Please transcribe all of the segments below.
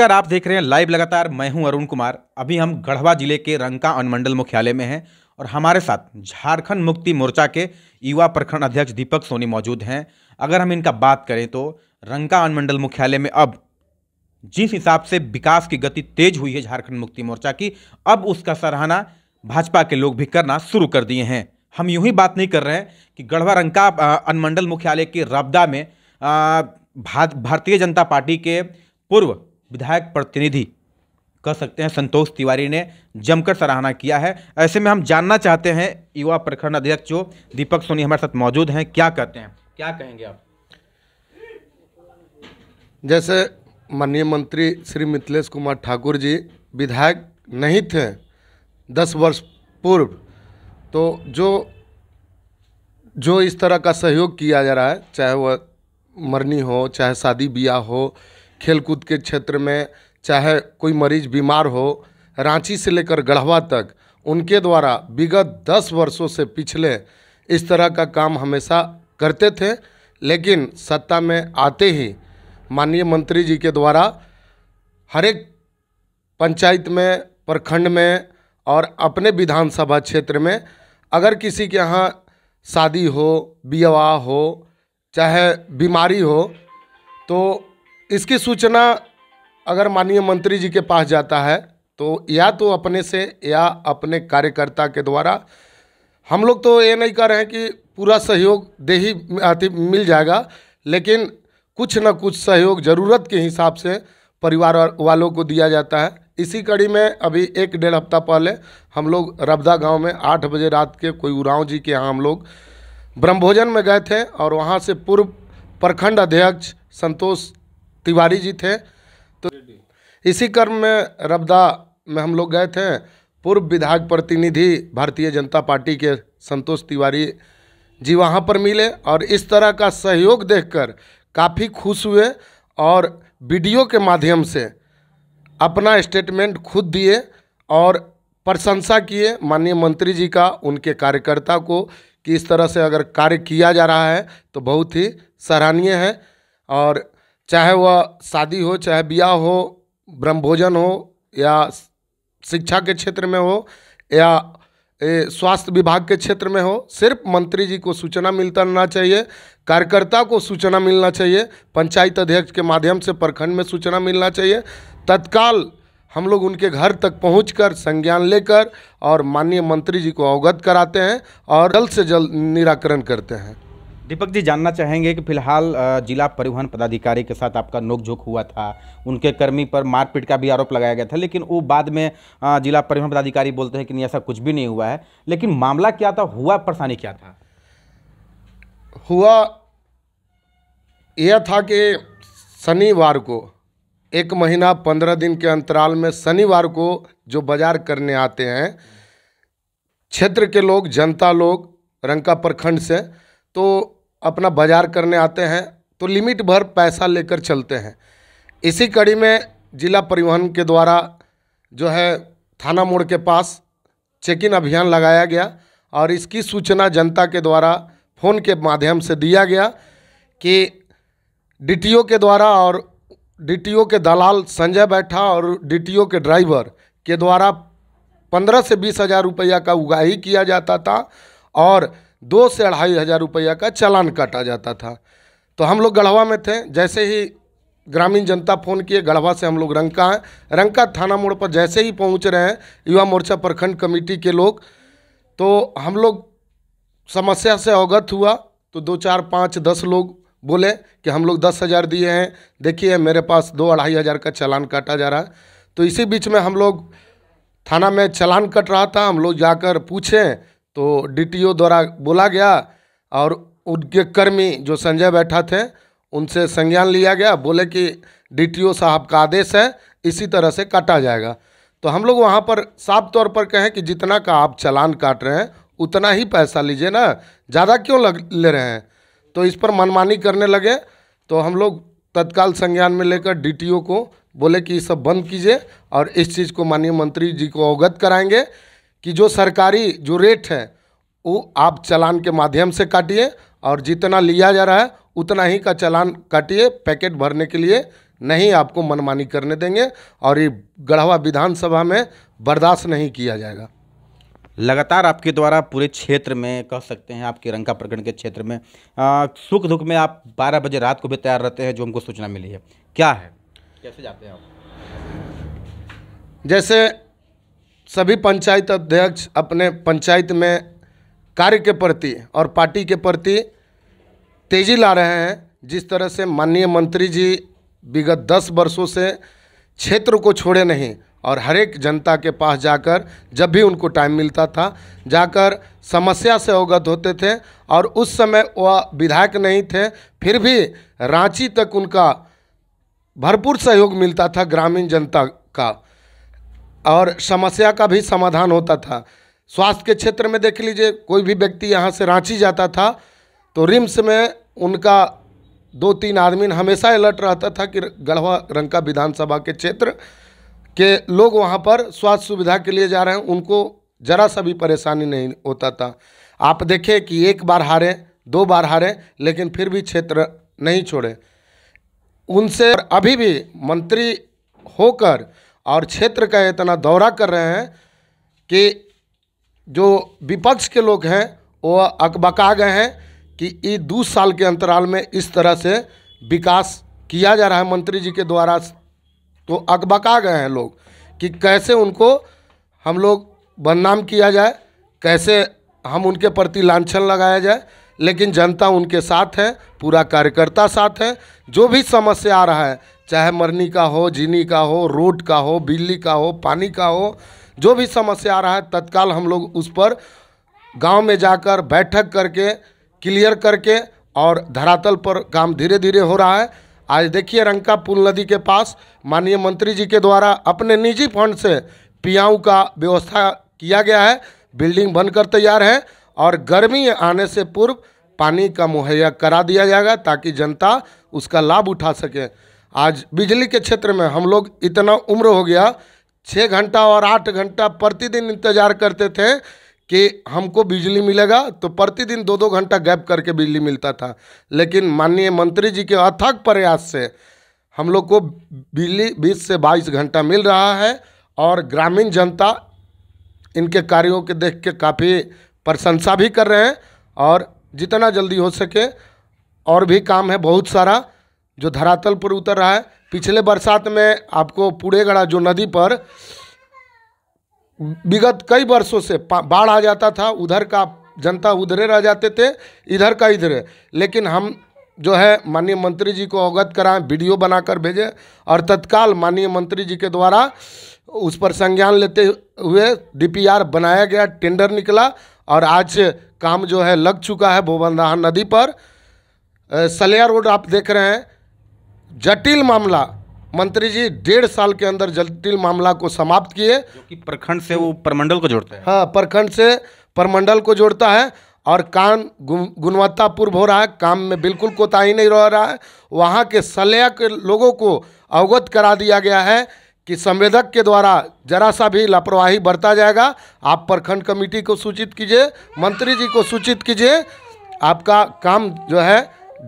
नमस्कार आप देख रहे हैं लाइव लगातार मैं हूं अरुण कुमार अभी हम गढ़वा जिले के रंका अनुमंडल मुख्यालय में हैं और हमारे साथ झारखंड मुक्ति मोर्चा के युवा प्रखंड अध्यक्ष दीपक सोनी मौजूद हैं अगर हम इनका बात करें तो रंका अनुमंडल मुख्यालय में अब जिस हिसाब से विकास की गति तेज हुई है झारखंड मुक्ति मोर्चा की अब उसका सराहना भाजपा के लोग भी करना शुरू कर दिए हैं हम यूं ही बात नहीं कर रहे हैं कि गढ़वा रंका अनुमंडल मुख्यालय के रबदा में भारतीय जनता पार्टी के पूर्व विधायक प्रतिनिधि कह सकते हैं संतोष तिवारी ने जमकर सराहना किया है ऐसे में हम जानना चाहते हैं युवा प्रखंड अध्यक्ष जो दीपक सोनी हमारे साथ मौजूद हैं क्या कहते हैं क्या कहेंगे आप जैसे माननीय मंत्री श्री मिथिलेश कुमार ठाकुर जी विधायक नहीं थे दस वर्ष पूर्व तो जो जो इस तरह का सहयोग किया जा रहा है चाहे वह मरनी हो चाहे शादी ब्याह हो खेलकूद के क्षेत्र में चाहे कोई मरीज बीमार हो रांची से लेकर गढ़वा तक उनके द्वारा विगत दस वर्षों से पिछले इस तरह का काम हमेशा करते थे लेकिन सत्ता में आते ही माननीय मंत्री जी के द्वारा हर एक पंचायत में प्रखंड में और अपने विधानसभा क्षेत्र में अगर किसी के यहाँ शादी हो विवाह हो चाहे बीमारी हो तो इसकी सूचना अगर माननीय मंत्री जी के पास जाता है तो या तो अपने से या अपने कार्यकर्ता के द्वारा हम लोग तो ये नहीं कह रहे हैं कि पूरा सहयोग दे ही मिल जाएगा लेकिन कुछ न कुछ सहयोग ज़रूरत के हिसाब से परिवार वालों को दिया जाता है इसी कड़ी में अभी एक डेढ़ हफ्ता पहले हम लोग रबदा गांव में आठ बजे रात के कोई उराव जी के यहाँ हम लोग ब्रह्मभोजन में गए थे और वहाँ से पूर्व प्रखंड अध्यक्ष संतोष तिवारी जी थे तो इसी क्रम में रबदा में हम लोग गए थे पूर्व विधायक प्रतिनिधि भारतीय जनता पार्टी के संतोष तिवारी जी वहाँ पर मिले और इस तरह का सहयोग देखकर काफ़ी खुश हुए और वीडियो के माध्यम से अपना स्टेटमेंट खुद दिए और प्रशंसा किए माननीय मंत्री जी का उनके कार्यकर्ता को कि इस तरह से अगर कार्य किया जा रहा है तो बहुत ही सराहनीय है और चाहे वह शादी हो चाहे ब्याह हो ब्रह्मभोजन हो या शिक्षा के क्षेत्र में हो या स्वास्थ्य विभाग के क्षेत्र में हो सिर्फ मंत्री जी को सूचना मिलता रहना चाहिए कार्यकर्ता को सूचना मिलना चाहिए पंचायत अध्यक्ष के माध्यम से प्रखंड में सूचना मिलना चाहिए तत्काल हम लोग उनके घर तक पहुँच संज्ञान लेकर और माननीय मंत्री जी को अवगत कराते हैं और जल्द से जल्द निराकरण करते हैं दीपक जी जानना चाहेंगे कि फिलहाल जिला परिवहन पदाधिकारी के साथ आपका नोकझोंक हुआ था उनके कर्मी पर मारपीट का भी आरोप लगाया गया था लेकिन वो बाद में जिला परिवहन पदाधिकारी बोलते हैं कि नहीं ऐसा कुछ भी नहीं हुआ है लेकिन मामला क्या था हुआ परेशानी क्या था हुआ यह था कि शनिवार को एक महीना पंद्रह दिन के अंतराल में शनिवार को जो बाजार करने आते हैं क्षेत्र के लोग जनता लोग रंका प्रखंड से तो अपना बाजार करने आते हैं तो लिमिट भर पैसा लेकर चलते हैं इसी कड़ी में जिला परिवहन के द्वारा जो है थाना मोड़ के पास चेक इन अभियान लगाया गया और इसकी सूचना जनता के द्वारा फ़ोन के माध्यम से दिया गया कि डीटीओ के द्वारा और डीटीओ के दलाल संजय बैठा और डीटीओ के ड्राइवर के द्वारा पंद्रह से बीस हज़ार रुपया का उगाही किया जाता था और दो से अढ़ाई हज़ार रुपया का चालान काटा जाता था तो हम लोग गढ़वा में थे जैसे ही ग्रामीण जनता फ़ोन किए गढ़वा से हम लोग रंका हैं रंका थाना मोड़ पर जैसे ही पहुंच रहे हैं युवा मोर्चा प्रखंड कमेटी के लोग तो हम लोग समस्या से अवगत हुआ तो दो चार पाँच दस लोग बोले कि हम लोग दस हज़ार दिए हैं देखिए मेरे पास दो अढ़ाई हज़ार का चालान काटा जा रहा है तो इसी बीच में हम लोग थाना में चालान कट रहा था हम लोग जाकर पूछें तो डीटीओ द्वारा बोला गया और उनके कर्मी जो संजय बैठा थे उनसे संज्ञान लिया गया बोले कि डीटीओ साहब का आदेश है इसी तरह से काटा जाएगा तो हम लोग वहाँ पर साफ तौर पर कहें कि जितना का आप चलान काट रहे हैं उतना ही पैसा लीजिए ना ज़्यादा क्यों लग ले रहे हैं तो इस पर मनमानी करने लगे तो हम लोग तत्काल संज्ञान में लेकर डीटीओ को बोले कि ये सब बंद कीजिए और इस चीज़ को माननीय मंत्री जी को अवगत कराएंगे कि जो सरकारी जो रेट है वो आप चालान के माध्यम से काटिए और जितना लिया जा रहा है उतना ही का चलान काटिए पैकेट भरने के लिए नहीं आपको मनमानी करने देंगे और ये गढ़वा विधानसभा में बर्दाश्त नहीं किया जाएगा लगातार आपके द्वारा पूरे क्षेत्र में कह सकते हैं आपके रंका प्रखंड के क्षेत्र में सुख दुख में आप 12 बजे रात को भी तैयार रहते हैं जो हमको सूचना मिली है क्या है कैसे जाते हैं आप जैसे सभी पंचायत अध्यक्ष अपने पंचायत में कार्य के प्रति और पार्टी के प्रति तेजी ला रहे हैं जिस तरह से माननीय मंत्री जी विगत दस वर्षों से क्षेत्र को छोड़े नहीं और हर एक जनता के पास जाकर जब भी उनको टाइम मिलता था जाकर समस्या से अवगत होते थे और उस समय वह विधायक नहीं थे फिर भी रांची तक उनका भरपूर सहयोग मिलता था ग्रामीण जनता का और समस्या का भी समाधान होता था स्वास्थ्य के क्षेत्र में देख लीजिए कोई भी व्यक्ति यहाँ से रांची जाता था तो रिम्स में उनका दो तीन आदमी हमेशा अलर्ट रहता था कि गढ़वा रंका विधानसभा के क्षेत्र के लोग वहाँ पर स्वास्थ्य सुविधा के लिए जा रहे हैं उनको जरा सा भी परेशानी नहीं होता था आप देखें कि एक बार हारें दो बार हारें लेकिन फिर भी क्षेत्र नहीं छोड़े उनसे अभी भी मंत्री होकर और क्षेत्र का इतना दौरा कर रहे हैं कि जो विपक्ष के लोग हैं वो अकबका गए हैं कि ये दो साल के अंतराल में इस तरह से विकास किया जा रहा है मंत्री जी के द्वारा तो अकबका गए हैं लोग कि कैसे उनको हम लोग बदनाम किया जाए कैसे हम उनके प्रति लाछन लगाया जाए लेकिन जनता उनके साथ है पूरा कार्यकर्ता साथ है जो भी समस्या आ रहा है चाहे मरनी का हो जीनी का हो रोड का हो बिजली का हो पानी का हो जो भी समस्या आ रहा है तत्काल हम लोग उस पर गांव में जाकर बैठक करके क्लियर करके और धरातल पर काम धीरे धीरे हो रहा है आज देखिए रंका पुल नदी के पास माननीय मंत्री जी के द्वारा अपने निजी फंड से पियाऊ का व्यवस्था किया गया है बिल्डिंग बनकर तैयार है और गर्मी आने से पूर्व पानी का मुहैया करा दिया जाएगा ताकि जनता उसका लाभ उठा सके आज बिजली के क्षेत्र में हम लोग इतना उम्र हो गया छः घंटा और आठ घंटा प्रतिदिन इंतज़ार करते थे कि हमको बिजली मिलेगा तो प्रतिदिन दो दो घंटा गैप करके बिजली मिलता था लेकिन माननीय मंत्री जी के अथक प्रयास से हम लोग को बिजली बीस से बाईस घंटा मिल रहा है और ग्रामीण जनता इनके कार्यों के देख के काफ़ी प्रशंसा भी कर रहे हैं और जितना जल्दी हो सके और भी काम है बहुत सारा जो धरातल पर उतर रहा है पिछले बरसात में आपको पूरे जो नदी पर विगत कई वर्षों से बाढ़ आ जाता था उधर का जनता उधरे रह जाते थे इधर का इधरे लेकिन हम जो है माननीय मंत्री जी को अवगत कराएं वीडियो बनाकर भेजें और तत्काल माननीय मंत्री जी के द्वारा उस पर संज्ञान लेते हुए डीपीआर बनाया गया टेंडर निकला और आज काम जो है लग चुका है भुवनदाहन नदी पर सलिया रोड आप देख रहे हैं जटिल मामला मंत्री जी डेढ़ साल के अंदर जटिल मामला को समाप्त किए कि प्रखंड से वो प्रमंडल को जोड़ता है हाँ प्रखंड से प्रमंडल को जोड़ता है और काम गुणवत्तापूर्व हो रहा है काम में बिल्कुल कोताही नहीं रह रहा है वहाँ के सलेह के लोगों को अवगत करा दिया गया है कि संवेदक के द्वारा जरा सा भी लापरवाही बरता जाएगा आप प्रखंड कमेटी को सूचित कीजिए मंत्री जी को सूचित कीजिए आपका काम जो है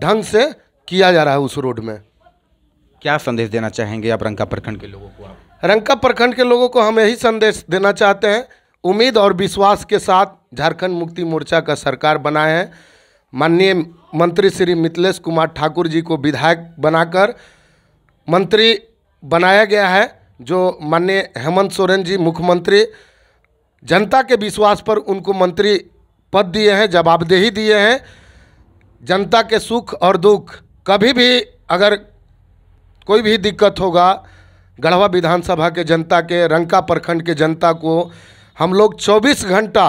ढंग से किया जा रहा है उस रोड में क्या संदेश देना चाहेंगे आप रंका प्रखंड के लोगों को आप रंका प्रखंड के लोगों को हम यही संदेश देना चाहते हैं उम्मीद और विश्वास के साथ झारखंड मुक्ति मोर्चा का सरकार बनाए हैं माननीय मंत्री श्री मिथिलेश कुमार ठाकुर जी को विधायक बनाकर मंत्री बनाया गया है जो माननीय हेमंत सोरेन जी मुख्यमंत्री जनता के विश्वास पर उनको मंत्री पद दिए हैं जवाबदेही दिए हैं जनता के सुख और दुख कभी भी अगर कोई भी दिक्कत होगा गढ़वा विधानसभा के जनता के रंका प्रखंड के जनता को हम लोग 24 घंटा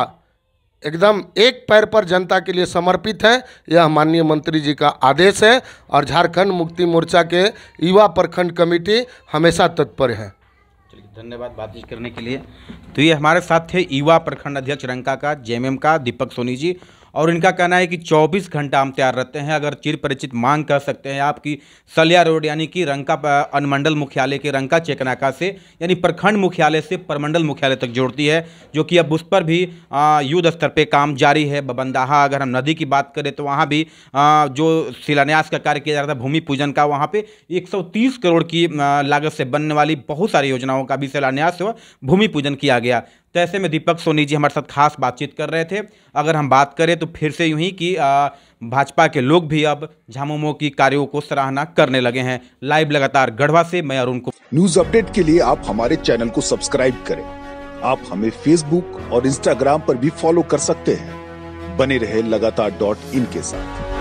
एकदम एक पैर पर जनता के लिए समर्पित है यह माननीय मंत्री जी का आदेश है और झारखंड मुक्ति मोर्चा के युवा प्रखंड कमेटी हमेशा तत्पर है धन्यवाद बातचीत करने के लिए तो ये हमारे साथ थे युवा प्रखंड अध्यक्ष रंका का जेएमएम का दीपक सोनी जी और इनका कहना है कि 24 घंटा हम तैयार रहते हैं अगर चिर परिचित मांग कर सकते हैं आपकी सलिया रोड यानी कि रंका अनुमंडल मुख्यालय के रंका चेकनाका से यानी प्रखंड मुख्यालय से परमंडल मुख्यालय तक जोड़ती है जो कि अब उस पर भी युद्ध स्तर पर काम जारी है बबंदाहा अगर हम नदी की बात करें तो वहाँ भी आ, जो शिलान्यास का कार्य किया जा रहा था भूमि पूजन का वहाँ पर एक करोड़ की लागत से बनने वाली बहुत सारी योजनाओं का भी शिलान्यास व भूमि पूजन किया गया तो ऐसे में दीपक सोनी जी हमारे साथ खास बातचीत कर रहे थे अगर हम बात करें तो फिर से यूं ही कि भाजपा के लोग भी अब झामुमो की कार्यों को सराहना करने लगे हैं लाइव लगातार गढ़वा से मैं अरुण को न्यूज अपडेट के लिए आप हमारे चैनल को सब्सक्राइब करें आप हमें फेसबुक और इंस्टाग्राम पर भी फॉलो कर सकते हैं बने रहे लगातार डॉट इन के साथ